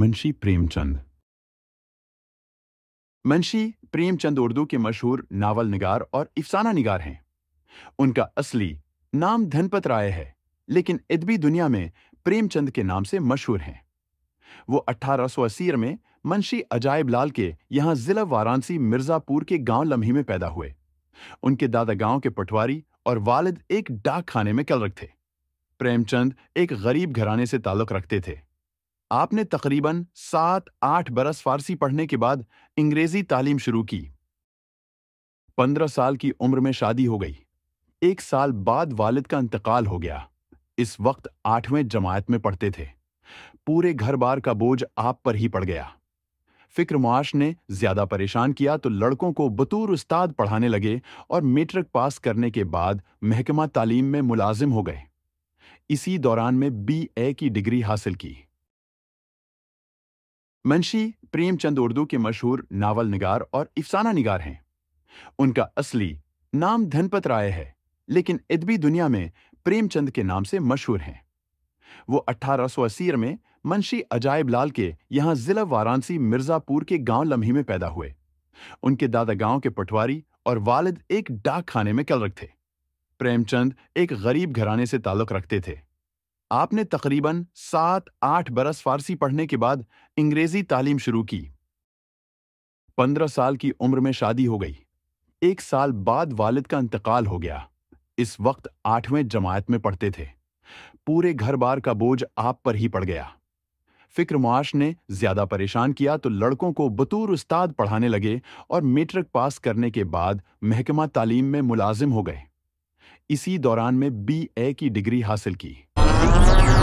मुंशी प्रेमचंद मुंशी प्रेमचंद उर्दू के मशहूर नावल निगार और इफसाना निगार हैं उनका असली नाम धनपत राय है लेकिन इदबी दुनिया में प्रेमचंद के नाम से मशहूर हैं वो 1880 में मुंशी अजायब लाल के यहाँ जिला वाराणसी मिर्जापुर के गांव लम्ही में पैदा हुए उनके दादा गांव के पटवारी और वालिद एक डाक खाने में कलरक थे प्रेमचंद एक गरीब घराने से ताल्लुक रखते थे आपने तकरीबन सात आठ बरस फारसी पढ़ने के बाद अंग्रेजी तालीम शुरू की पंद्रह साल की उम्र में शादी हो गई एक साल बाद वालिद का इंतकाल हो गया इस वक्त आठवें जमात में पढ़ते थे पूरे घर बार का बोझ आप पर ही पड़ गया फिक्र मुआश ने ज्यादा परेशान किया तो लड़कों को बतूर उस्ताद पढ़ाने लगे और मेट्रिक पास करने के बाद महकमा तालीम में मुलाजिम हो गए इसी दौरान में बी ए की डिग्री हासिल की मंशी प्रेमचंद उर्दू के मशहूर नावल निगार और अफसाना निगार हैं उनका असली नाम धनपत राय है लेकिन इदबी दुनिया में प्रेमचंद के नाम से मशहूर हैं वो अस्सी में मंशी अजायब लाल के यहाँ जिला वाराणसी मिर्जापुर के गांव लम्ही में पैदा हुए उनके दादा गांव के पटवारी और वालिद एक डाक खाने में कलरक थे प्रेमचंद एक गरीब घराने से ताल्लुक रखते थे आपने तकरीबन सात आठ बरस फारसी पढ़ने के बाद अंग्रेजी तालीम शुरू की पंद्रह साल की उम्र में शादी हो गई एक साल बाद वालिद का इंतकाल हो गया इस वक्त आठवें जमात में पढ़ते थे पूरे घर बार का बोझ आप पर ही पड़ गया फिक्र मुआश ने ज्यादा परेशान किया तो लड़कों को बतूर उस्ताद पढ़ाने लगे और मेट्रिक पास करने के बाद महकमा तालीम में मुलाजिम हो गए इसी दौरान में बी ए की डिग्री हासिल की Música